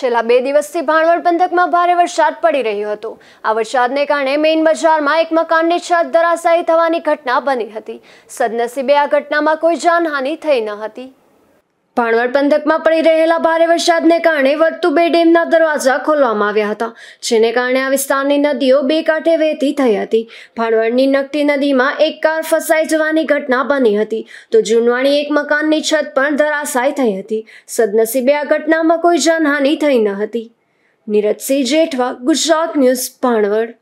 છેલ્લા બે દિવસથી ભાણવડ પંથકમાં ભારે વરસાદ પડી રહ્યો હતો આ વરસાદને કારણે મેઇન બજારમાં એક મકાનની છત ધરાશાયી થવાની ઘટના બની હતી સદનસીબે આ ઘટનામાં કોઈ જાનહાનિ થઈ ન હતી ભાણવડ પંથકમાં પડી રહેલા ભારે વરસાદને કારણે વર્તુ બે ડેમના દરવાજા ખોલવામાં આવ્યા હતા જેને કારણે આ વિસ્તારની નદીઓ બે કાંઠે વહેતી થઈ હતી ભાણવડની નકટી નદીમાં એક કાર ફસાઈ જવાની ઘટના બની હતી તો જૂનવાણી એક મકાનની છત પણ ધરાશાય થઈ હતી સદનસીબે આ ઘટનામાં કોઈ જાનહાનિ થઈ ન હતી નીરજસિંહ જેઠવા ગુજરાત ન્યૂઝ ભાણવડ